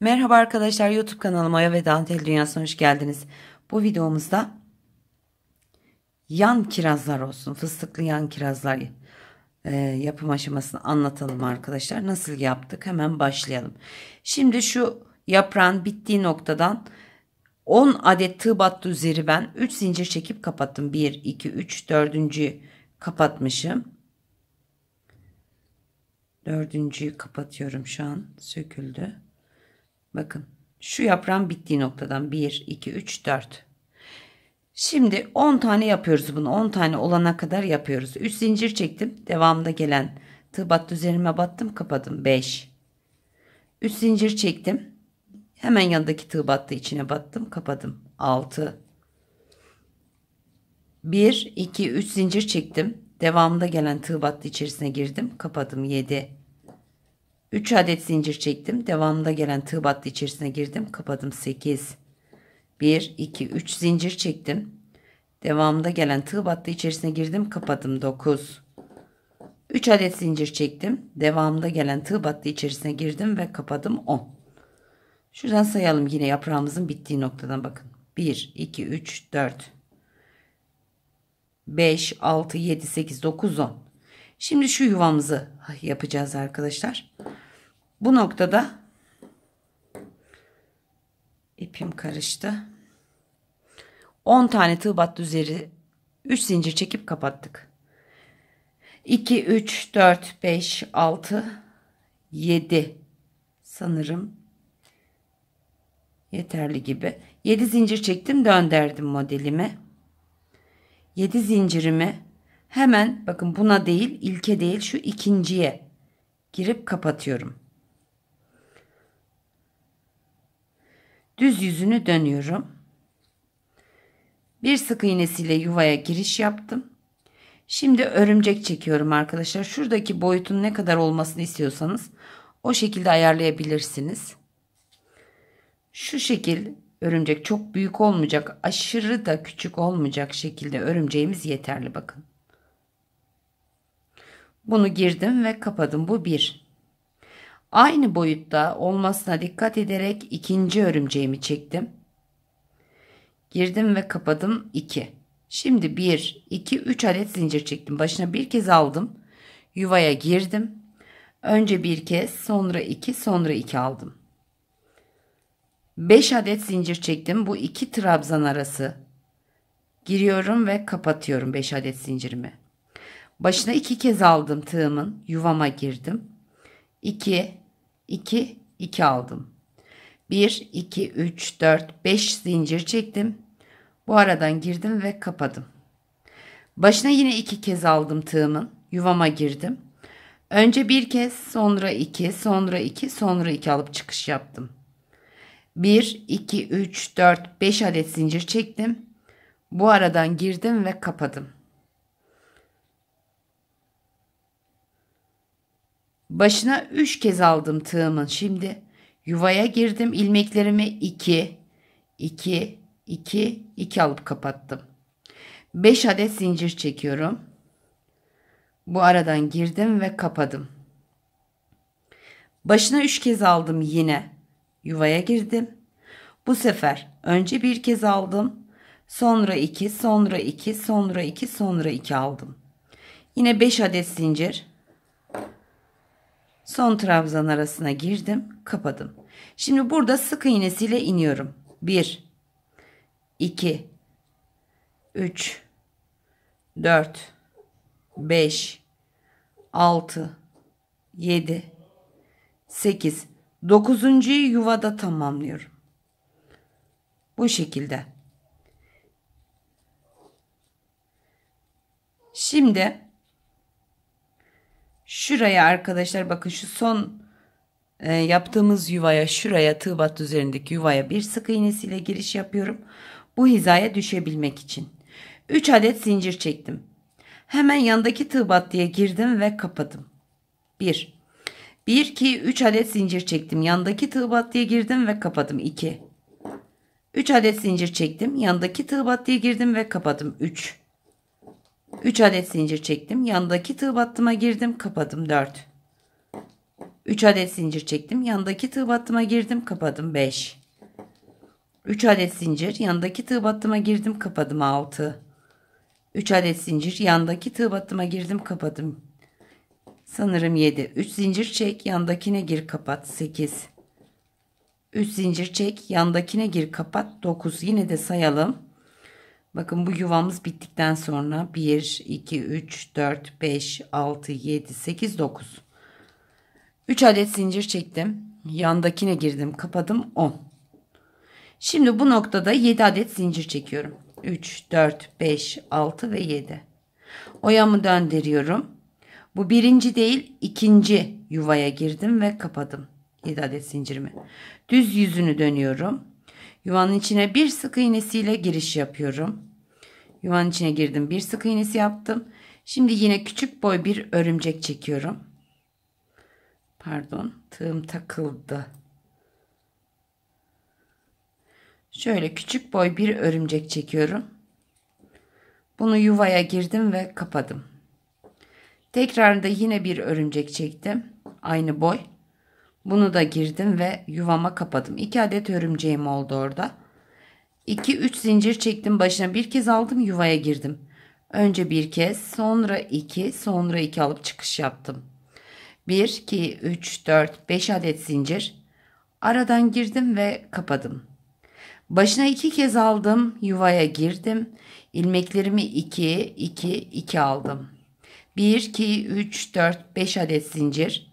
Merhaba arkadaşlar YouTube kanalıma Oya ve Dantel Dünyası'na hoş geldiniz. Bu videomuzda yan kirazlar olsun fıstıklı yan kirazlar e, yapım aşamasını anlatalım arkadaşlar. Nasıl yaptık hemen başlayalım. Şimdi şu yaprağın bittiği noktadan 10 adet tığ battı üzeri ben 3 zincir çekip kapattım. 1, 2, 3, 4. kapatmışım. Dördüncüyü kapatıyorum şu an söküldü. Bakın şu yaprağın bittiği noktadan 1, 2, 3, 4. Şimdi 10 tane yapıyoruz bunu. 10 tane olana kadar yapıyoruz. 3 zincir çektim. Devamında gelen tığ battı üzerime battım kapadım. 5. 3 zincir çektim. Hemen yanındaki tığ battı içine battım kapadım. 6. 1, 2, 3 zincir çektim. Devamında gelen tığ battı içerisine girdim. Kapadım 7. 3 adet zincir çektim. Devamında gelen tığ battı içerisine girdim. Kapadım 8. 1, 2, 3 zincir çektim. Devamında gelen tığ battı içerisine girdim. Kapadım 9. 3 adet zincir çektim. Devamında gelen tığ battı içerisine girdim ve kapadım 10. Şuradan sayalım yine yaprağımızın bittiği noktadan bakın. 1, 2, 3, 4, 5, 6, 7, 8, 9, 10. Şimdi şu yuvamızı yapacağız arkadaşlar. Bu noktada ipim karıştı. 10 tane tığ battı üzeri 3 zincir çekip kapattık. 2 3 4 5 6 7 sanırım yeterli gibi. 7 zincir çektim dönderdim modelimi. 7 zincirimi hemen bakın buna değil ilke değil şu ikinciye girip kapatıyorum. Düz yüzünü dönüyorum. Bir sık iğnesiyle yuvaya giriş yaptım. Şimdi örümcek çekiyorum arkadaşlar. Şuradaki boyutun ne kadar olmasını istiyorsanız o şekilde ayarlayabilirsiniz. Şu şekil örümcek çok büyük olmayacak, aşırı da küçük olmayacak şekilde örümceğimiz yeterli bakın. Bunu girdim ve kapadım. Bu bir. Aynı boyutta olmasına dikkat ederek ikinci örümceğimi çektim. Girdim ve kapadım 2. Şimdi 1, 2, 3 adet zincir çektim. Başına bir kez aldım. Yuvaya girdim. Önce bir kez sonra 2 sonra 2 aldım. 5 adet zincir çektim. Bu iki trabzan arası. Giriyorum ve kapatıyorum 5 adet zincirimi. Başına iki kez aldım tığımın. Yuvama girdim. 2, 2, 2 aldım. 1, 2, 3, 4, 5 zincir çektim. Bu aradan girdim ve kapadım. Başına yine iki kez aldım tığımın. Yuvama girdim. Önce bir kez, sonra iki, sonra iki, sonra iki alıp çıkış yaptım. 1, 2, 3, 4, 5 adet zincir çektim. Bu aradan girdim ve kapadım. Başına üç kez aldım tığımın şimdi. Yuvaya girdim ilmeklerimi iki, iki, iki, iki alıp kapattım. Beş adet zincir çekiyorum. Bu aradan girdim ve kapadım. Başına üç kez aldım yine. Yuvaya girdim. Bu sefer önce bir kez aldım. Sonra iki, sonra iki, sonra iki, sonra iki aldım. Yine beş adet zincir Son trabzan arasına girdim, kapadım. Şimdi burada sık iğnesiyle iniyorum. 1 2 3 4 5 6 7 8 9.'yu yuvada tamamlıyorum. Bu şekilde. Şimdi Şuraya arkadaşlar bakın şu son e, yaptığımız yuvaya şuraya tığ battı üzerindeki yuvaya bir sık iğnesiyle giriş yapıyorum. Bu hizaya düşebilmek için. 3 adet zincir çektim. Hemen yandaki tığ battıya girdim ve kapadım. 1 1 2 3 adet zincir çektim. Yandaki tığ battıya girdim ve kapadım. 2 3 adet zincir çektim. Yandaki tığ battıya girdim ve kapadım. 3 3 adet zincir çektim. Yanındaki tığ battıma girdim. Kapadım 4. 3 adet zincir çektim. Yanındaki tığ battıma girdim. Kapadım 5. 3 adet zincir. Yanındaki tığ battıma girdim. Kapadım 6. 3 adet zincir. Yanındaki tığ battıma girdim. Kapadım. Sanırım 7. 3 zincir çek. Yandakine gir kapat. 8. 3 zincir çek. Yandakine gir kapat. 9. Yine de sayalım. Bakın bu yuvamız bittikten sonra 1, 2, 3, 4, 5, 6, 7, 8, 9. 3 adet zincir çektim. Yandakine girdim. Kapadım 10. Şimdi bu noktada 7 adet zincir çekiyorum. 3, 4, 5, 6 ve 7. Oyamı döndürüyorum. Bu birinci değil ikinci yuvaya girdim ve kapadım. 7 adet zincirimi. Düz yüzünü dönüyorum. Yuvanın içine bir sık iğnesiyle giriş yapıyorum. Yuvanın içine girdim. Bir sık iğnesi yaptım. Şimdi yine küçük boy bir örümcek çekiyorum. Pardon. Tığım takıldı. Şöyle küçük boy bir örümcek çekiyorum. Bunu yuvaya girdim ve kapadım. Tekrar da yine bir örümcek çektim. Aynı boy. Bunu da girdim ve yuvama kapadım. 2 adet örümceğim oldu orada. İki üç zincir çektim başına bir kez aldım yuvaya girdim. Önce bir kez sonra iki sonra iki alıp çıkış yaptım. bir iki üç dört beş adet zincir. Aradan girdim ve kapadım. Başına iki kez aldım yuvaya girdim. İlmeklerimi iki iki iki aldım. bir iki üç dört beş adet zincir.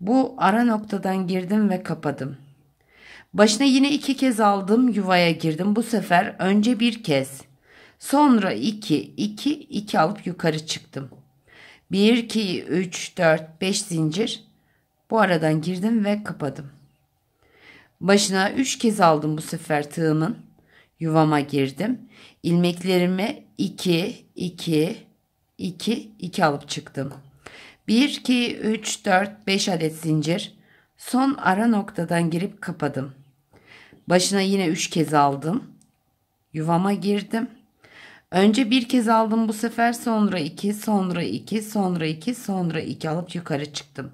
Bu ara noktadan girdim ve kapadım. Başına yine iki kez aldım yuvaya girdim. Bu sefer önce bir kez. Sonra iki, iki, iki alıp yukarı çıktım. Bir, iki, üç, dört, beş zincir. Bu aradan girdim ve kapadım. Başına üç kez aldım bu sefer tığımın. Yuvama girdim. İlmeklerimi iki, iki, iki, iki alıp çıktım. Bir, iki, üç, dört, beş adet zincir. Son ara noktadan girip kapadım. Başına yine üç kez aldım. Yuvama girdim. Önce bir kez aldım bu sefer sonra iki, sonra iki, sonra iki, sonra iki alıp yukarı çıktım.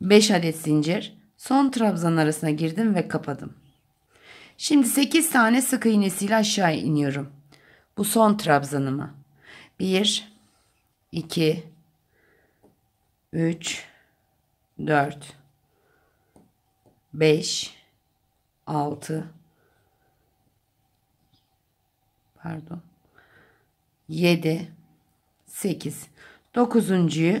Beş adet zincir son trabzan arasına girdim ve kapadım. Şimdi sekiz tane sık iğnesiyle aşağı iniyorum. Bu son trabzanımı. 1 2 3 4 5 6 pardon 7 8 dokuzuncuyu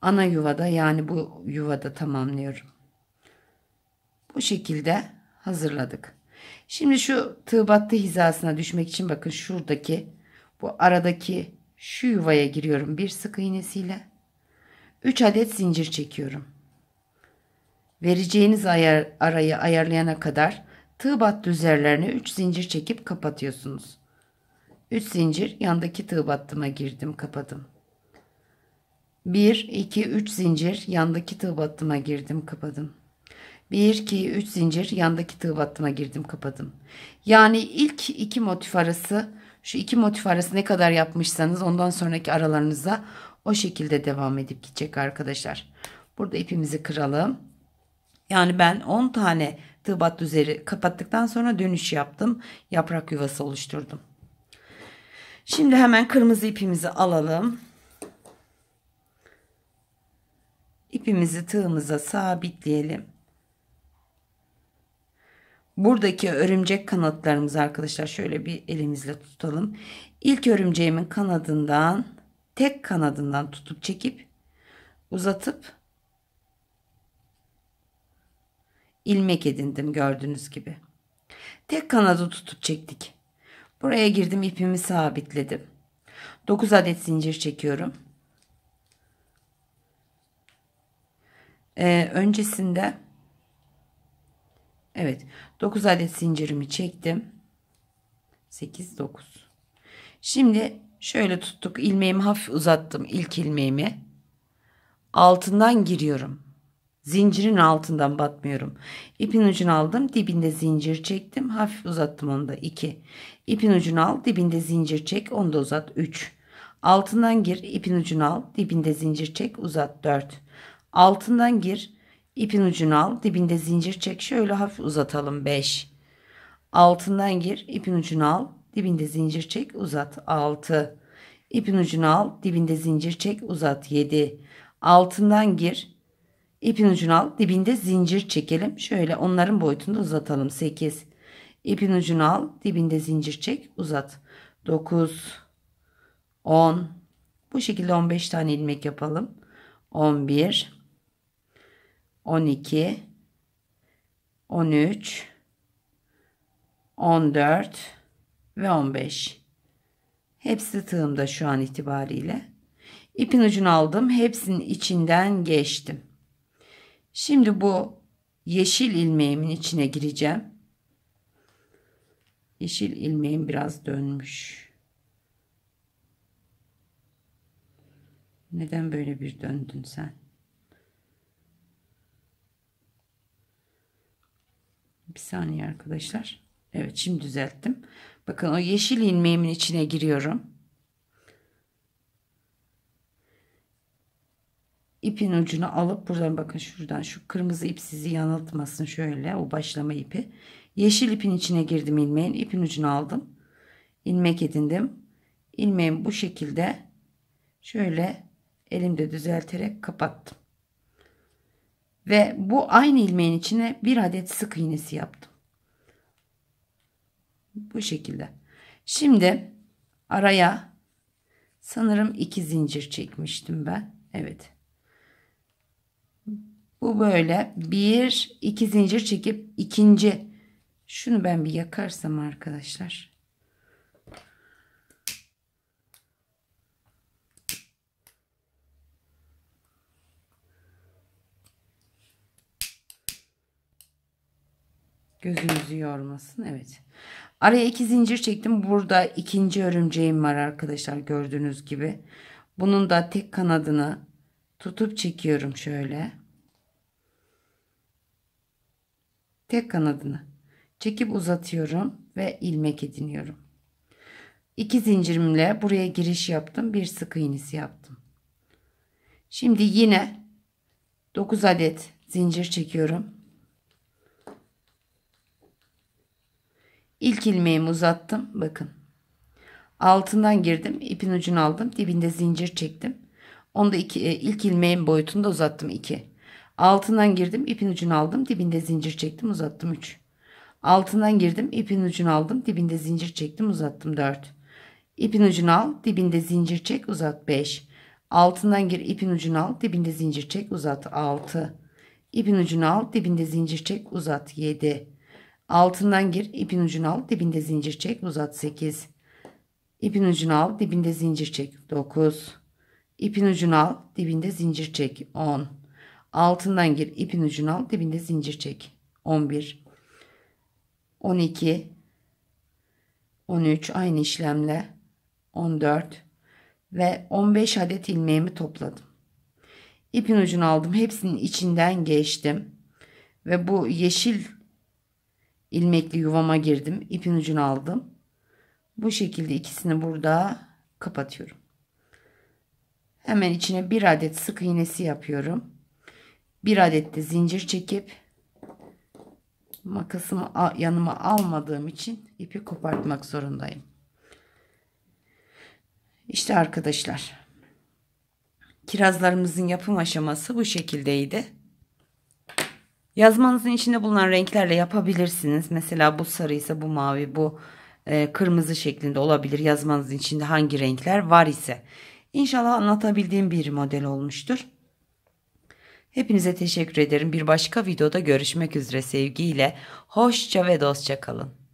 ana yuvada yani bu yuvada tamamlıyorum. Bu şekilde hazırladık. Şimdi şu tığ battı hizasına düşmek için bakın şuradaki bu aradaki şu yuvaya giriyorum bir sık iğnesiyle. 3 adet zincir çekiyorum. Vereceğiniz ayar, arayı ayarlayana kadar tığ bat düzerlerine 3 zincir çekip kapatıyorsunuz. 3 zincir yandaki tığ battıma girdim kapadım. 1, 2, 3 zincir yandaki tığ battıma girdim kapadım. 1, 2, 3 zincir yandaki tığ battıma girdim kapadım. Yani ilk iki motif arası şu iki motif arası ne kadar yapmışsanız ondan sonraki aralarınıza o şekilde devam edip gidecek arkadaşlar. Burada ipimizi kıralım. Yani ben 10 tane tıbat üzeri kapattıktan sonra dönüş yaptım. Yaprak yuvası oluşturdum. Şimdi hemen kırmızı ipimizi alalım. İpimizi tığımıza sabitleyelim. Buradaki örümcek kanatlarımız arkadaşlar şöyle bir elimizle tutalım. İlk örümceğimin kanadından tek kanadından tutup çekip uzatıp ilmek edindim gördüğünüz gibi. Tek kanadı tutup çektik. Buraya girdim ipimi sabitledim. 9 adet zincir çekiyorum. Ee, öncesinde evet 9 adet zincirimi çektim. 8 9. Şimdi şöyle tuttuk ilmeğimi hafif uzattım ilk ilmeğimi. Altından giriyorum. Zincirin altından batmıyorum. İpin ucunu aldım. Dibinde zincir çektim. Hafif uzattım onu da. 2. İpin ucunu al. Dibinde zincir çek. Onu da uzat. 3. Altından gir. ipin ucunu al. Dibinde zincir çek. Uzat. 4. Altından gir. ipin ucunu al. Dibinde zincir çek. Şöyle hafif uzatalım. 5. Altından gir. ipin ucunu al. Dibinde zincir çek. Uzat. 6. İpin ucunu al. Dibinde zincir çek. Uzat. 7. Altından gir İpin ucunu al. Dibinde zincir çekelim. Şöyle onların boyutunu uzatalım. 8. İpin ucunu al. Dibinde zincir çek. Uzat. 9. 10. Bu şekilde 15 tane ilmek yapalım. 11. 12. 13. 14 ve 15. Hepsi tığımda şu an itibariyle. İpin ucunu aldım. Hepsinin içinden geçtim. Şimdi bu yeşil ilmeğimin içine gireceğim. Yeşil ilmeğim biraz dönmüş. Neden böyle bir döndün sen? Bir saniye arkadaşlar. Evet şimdi düzelttim. Bakın o yeşil ilmeğimin içine giriyorum. ipin ucunu alıp buradan bakın şuradan şu kırmızı ip sizi yanıltmasın şöyle o başlama ipi. Yeşil ipin içine girdim ilmeğin ipin ucunu aldım. ilmek edindim. ilmeğin bu şekilde şöyle elimde düzelterek kapattım. Ve bu aynı ilmeğin içine bir adet sık iğnesi yaptım. Bu şekilde. Şimdi araya sanırım iki zincir çekmiştim ben. Evet. Bu böyle bir iki zincir çekip ikinci şunu ben bir yakarsam arkadaşlar. Gözünüzü yormasın. Evet. Araya iki zincir çektim. Burada ikinci örümceğim var arkadaşlar gördüğünüz gibi. Bunun da tek kanadını tutup çekiyorum şöyle. tek kanadını çekip uzatıyorum ve ilmek ediniyorum. İki zincirimle buraya giriş yaptım. Bir sık iğnesi yaptım. Şimdi yine 9 adet zincir çekiyorum. İlk ilmeğimi uzattım. Bakın. Altından girdim. ipin ucunu aldım. Dibinde zincir çektim. Onu da iki, e, ilk ilmeğin boyutunda uzattım 2. Altından girdim ipin ucunu aldım dibinde zincir çektim uzattım 3. Altından girdim ipin ucunu aldım dibinde zincir çektim uzattım 4. İpin ucunu al dibinde zincir çek uzat 5. Altından gir ipin ucunu al dibinde zincir çek uzat 6. İpin ucunu al dibinde zincir çek uzat 7. Altından gir ipin ucunu al dibinde zincir çek uzat 8. İpin ucunu al dibinde zincir çek 9. İpin ucunu al dibinde zincir çek 10. Altından gir ipin ucunu al dibinde zincir çek. 11 12 13 aynı işlemle 14 ve 15 adet ilmeğimi topladım. İpin ucunu aldım. Hepsinin içinden geçtim. Ve bu yeşil ilmekli yuvama girdim. ipin ucunu aldım. Bu şekilde ikisini burada kapatıyorum. Hemen içine bir adet sık iğnesi yapıyorum bir adet de zincir çekip makasımı yanıma almadığım için ipi kopartmak zorundayım. İşte arkadaşlar kirazlarımızın yapım aşaması bu şekildeydi. Yazmanızın içinde bulunan renklerle yapabilirsiniz. Mesela bu sarıysa bu mavi bu e, kırmızı şeklinde olabilir. Yazmanızın içinde hangi renkler var ise. İnşallah anlatabildiğim bir model olmuştur. Hepinize teşekkür ederim. Bir başka videoda görüşmek üzere sevgiyle. Hoşça ve dostça kalın.